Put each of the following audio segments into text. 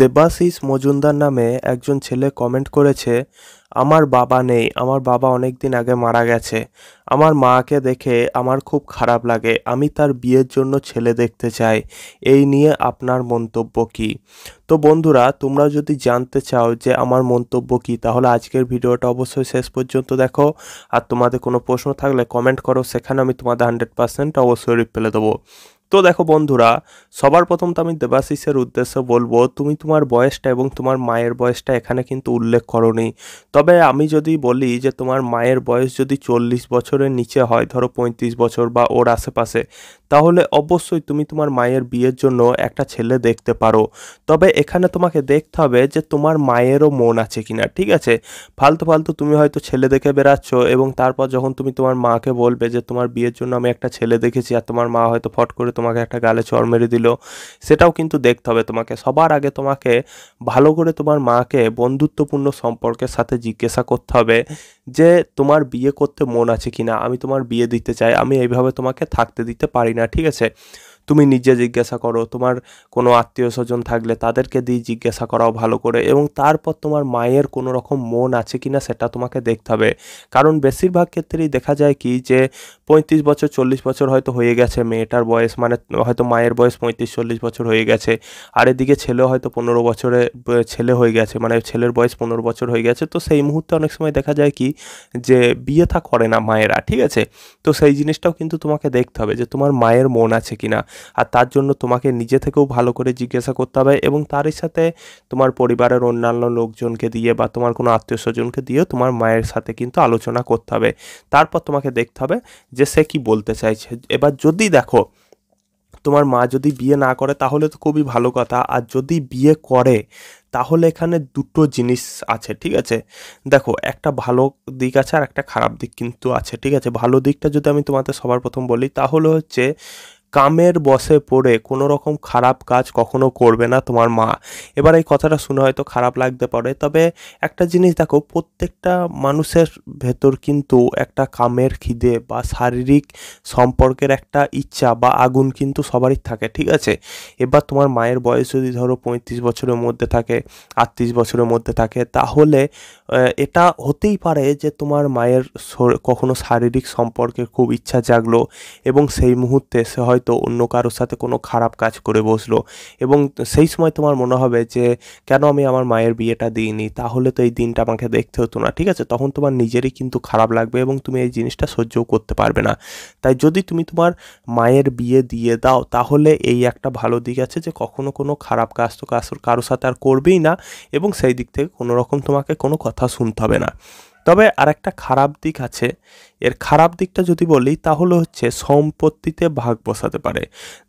দেবাশিস মজুমদার নামে একজন ছেলে কমেন্ট করেছে আমার বাবা নেই আমার বাবা অনেক দিন আগে মারা গেছে আমার মাকে দেখে আমার খুব খারাপ লাগে আমি তার বিয়ের জন্য ছেলে দেখতে চাই এই নিয়ে আপনার মন্তব্য কি তো বন্ধুরা তোমরা যদি জানতে চাও যে আমার মন্তব্য কি তাহলে আজকের ভিডিওটা অবশ্যই শেষ পর্যন্ত দেখো আর তোমাদের কোনো প্রশ্ন থাকলে কমেন্ট করো সেখানে আমি তোমাদের হান্ড্রেড পার্সেন্ট অবশ্যই রিপ্লাই দেবো তো দেখো বন্ধুরা সবার প্রথম তো আমি দেবাশিসের উদ্দেশ্যে বলবো তুমি তোমার বয়সটা এবং তোমার মায়ের বয়সটা এখানে কিন্তু উল্লেখ করনি তবে আমি যদি বলি যে তোমার মায়ের বয়স যদি চল্লিশ বছরের নিচে হয় ধরো পঁয়ত্রিশ বছর বা ওর আশেপাশে তাহলে অবশ্যই তুমি তোমার মায়ের বিয়ের জন্য একটা ছেলে দেখতে পারো তবে এখানে তোমাকে দেখতে হবে যে তোমার মায়েরও মন আছে কিনা ঠিক আছে ফালতু ফালতু তুমি হয়তো ছেলে দেখে বেড়াচ্ছ এবং তারপর যখন তুমি তোমার মাকে বলবে যে তোমার বিয়ের জন্য আমি একটা ছেলে দেখেছি আর তোমার মা হয়তো ফট করে তোমার তোমাকে একটা গালে চর মেরে দিল সেটাও কিন্তু দেখতে হবে তোমাকে সবার আগে তোমাকে ভালো করে তোমার মাকে বন্ধুত্বপূর্ণ সম্পর্কের সাথে জিজ্ঞাসা করতে হবে যে তোমার বিয়ে করতে মন আছে কি না আমি তোমার বিয়ে দিতে চাই আমি এইভাবে তোমাকে থাকতে দিতে পারি না ঠিক আছে তুমি নিজে জিজ্ঞাসা করো তোমার কোনো আত্মীয় স্বজন থাকলে তাদেরকে দিয়ে জিজ্ঞাসা করাও ভালো করে এবং তারপর তোমার মায়ের কোনো রকম মন আছে কি না সেটা তোমাকে দেখতে হবে কারণ বেশিরভাগ ক্ষেত্রেই দেখা যায় কি যে পঁয়ত্রিশ বছর চল্লিশ বছর হয়তো হয়ে গেছে মেয়েটার বয়স মানে হয়তো মায়ের বয়স পঁয়ত্রিশ চল্লিশ বছর হয়ে গেছে আর এদিকে ছেলে হয়তো পনেরো বছরে ছেলে হয়ে গেছে মানে ছেলের বয়স পনেরো বছর হয়ে গেছে তো সেই মুহূর্তে অনেক সময় দেখা যায় কি যে বিয়ে থা করে না মায়েরা ঠিক আছে তো সেই জিনিসটাও কিন্তু তোমাকে দেখতে হবে যে তোমার মায়ের মন আছে কি না আর তার জন্য তোমাকে নিজে থেকেও ভালো করে জিজ্ঞাসা করতে হবে এবং তারই সাথে তোমার পরিবারের অন্যান্য লোকজনকে দিয়ে বা তোমার কোনো আত্মীয় স্বজনকে দিয়ে তোমার মায়ের সাথে কিন্তু আলোচনা করতে হবে তারপর তোমাকে দেখতে হবে যে সে কি বলতে চাইছে এবার যদি দেখো তোমার মা যদি বিয়ে না করে তাহলে তো খুবই ভালো কথা আর যদি বিয়ে করে তাহলে এখানে দুটো জিনিস আছে ঠিক আছে দেখো একটা ভালো দিক আছে আর একটা খারাপ দিক কিন্তু আছে ঠিক আছে ভালো দিকটা যদি আমি তোমাদের সবার প্রথম বলি তাহলে হচ্ছে কামের বসে পড়ে কোনো রকম খারাপ কাজ কখনো করবে না তোমার মা এবার এই কথাটা শুনে হয়তো খারাপ লাগতে পারে তবে একটা জিনিস দেখো প্রত্যেকটা মানুষের ভেতর কিন্তু একটা কামের খিদে বা শারীরিক সম্পর্কের একটা ইচ্ছা বা আগুন কিন্তু সবারই থাকে ঠিক আছে এবার তোমার মায়ের বয়স যদি ধরো পঁয়ত্রিশ বছরের মধ্যে থাকে আটত্রিশ বছরের মধ্যে থাকে তাহলে এটা হতেই পারে যে তোমার মায়ের কখনো শারীরিক সম্পর্কের খুব ইচ্ছা জাগলো এবং সেই মুহূর্তে সে হয়তো হয়তো অন্য কারোর সাথে কোনো খারাপ কাজ করে বসলো এবং সেই সময় তোমার মনে হবে যে কেন আমি আমার মায়ের বিয়েটা দিইনি তাহলে তো এই দিনটা আমাকে দেখতে হতো না ঠিক আছে তখন তোমার নিজেরই কিন্তু খারাপ লাগবে এবং তুমি এই জিনিসটা সহ্যও করতে পারবে না তাই যদি তুমি তোমার মায়ের বিয়ে দিয়ে দাও তাহলে এই একটা ভালো দিক আছে যে কখনো কোনো খারাপ কাজ তো কারো সাথে আর করবেই না এবং সেই দিক থেকে কোনো রকম তোমাকে কোনো কথা শুনতে হবে না তবে আর একটা খারাপ দিক আছে এর খারাপ দিকটা যদি বলি তাহলে হচ্ছে সম্পত্তিতে ভাগ বসাতে পারে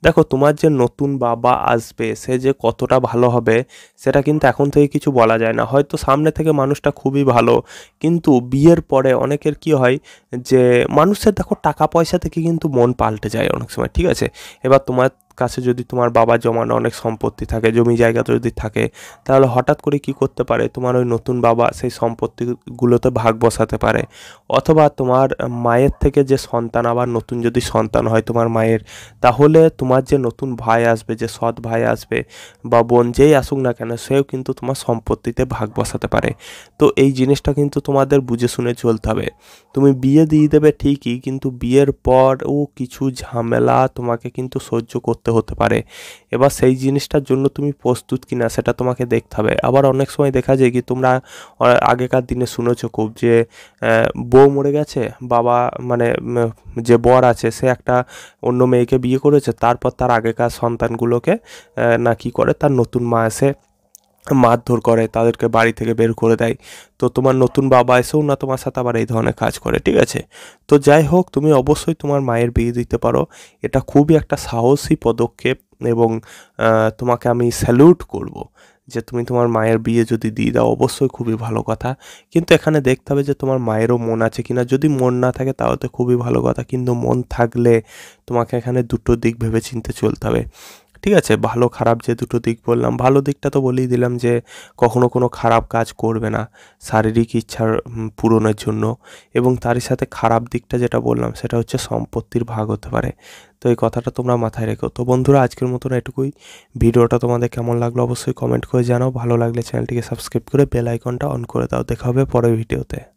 দেখো তোমার যে নতুন বাবা আসবে সে যে কতটা ভালো হবে সেটা কিন্তু এখন থেকে কিছু বলা যায় না হয়তো সামনে থেকে মানুষটা খুবই ভালো কিন্তু বিয়ের পরে অনেকের কি হয় যে মানুষের দেখো টাকা পয়সা থেকে কিন্তু মন পাল্টে যায় অনেক সময় ঠিক আছে এবার তোমার কাছে যদি তোমার বাবা জমানো অনেক সম্পত্তি থাকে জমি জায়গা যদি থাকে তাহলে হঠাৎ করে কি করতে পারে তোমার ওই নতুন বাবা সেই সম্পত্তিগুলোতে ভাগ বসাতে পারে অথবা তোমার মায়ের থেকে যে সন্তান আবার নতুন যদি সন্তান হয় তোমার মায়ের তাহলে তোমার যে নতুন ভাই আসবে যে সৎ ভাই আসবে বা বোন যেই আসুক না কেন সেও কিন্তু তোমার সম্পত্তিতে ভাগ বসাতে পারে তো এই জিনিসটা কিন্তু তোমাদের বুঝে শুনে চলতে হবে তুমি বিয়ে দিয়ে দেবে ঠিকই কিন্তু বিয়ের পরও কিছু ঝামেলা তোমাকে কিন্তু সহ্য করতে হতে পারে এবার সেই জিনিসটার জন্য তুমি প্রস্তুত কিনা সেটা তোমাকে দেখতে হবে আবার অনেক সময় দেখা যায় কি তোমরা আগেকার দিনে শুনেছো খুব যে বউ মরে গেছে বা বাবা মানে যে বর আছে সে একটা অন্য মেয়েকে বিয়ে করেছে তারপর তার আগেকার সন্তানগুলোকে না কি করে তার নতুন মা এসে মারধর করে তাদেরকে বাড়ি থেকে বের করে দেয় তো তোমার নতুন বাবা এসেও না তোমার সাথে আবার এই ধরনের কাজ করে ঠিক আছে তো যাই হোক তুমি অবশ্যই তোমার মায়ের বিয়ে দিতে পারো এটা খুবই একটা সাহসী পদক্ষেপ এবং তোমাকে আমি স্যালুট করব যে তুমি তোমার মায়ের বিয়ে যদি দিয়ে দাও অবশ্যই খুবই ভালো কথা কিন্তু এখানে দেখতে হবে যে তোমার মায়েরও মন আছে কিনা যদি মন না থাকে তাহলে তো খুবই ভালো কথা কিন্তু মন থাকলে তোমাকে এখানে দুটো দিক ভেবে চিনতে চলতে হবে ঠিক আছে ভালো খারাপ যে দুটো দিক বললাম ভালো দিকটা তো বলেই দিলাম যে কখনো কোনো খারাপ কাজ করবে না শারীরিক ইচ্ছার পূরণের জন্য এবং তারই সাথে খারাপ দিকটা যেটা বললাম সেটা হচ্ছে সম্পত্তির ভাগ হতে পারে তো এই কথাটা তোমরা মাথায় রেখো তো বন্ধুরা আজকের মতন এটুকুই ভিডিওটা তোমাদের কেমন লাগলো অবশ্যই কমেন্ট করে জানাও ভালো লাগলে চ্যানেলটিকে সাবস্ক্রাইব করে বেল আইকনটা অন করে দাও দেখা হবে পরের ভিডিওতে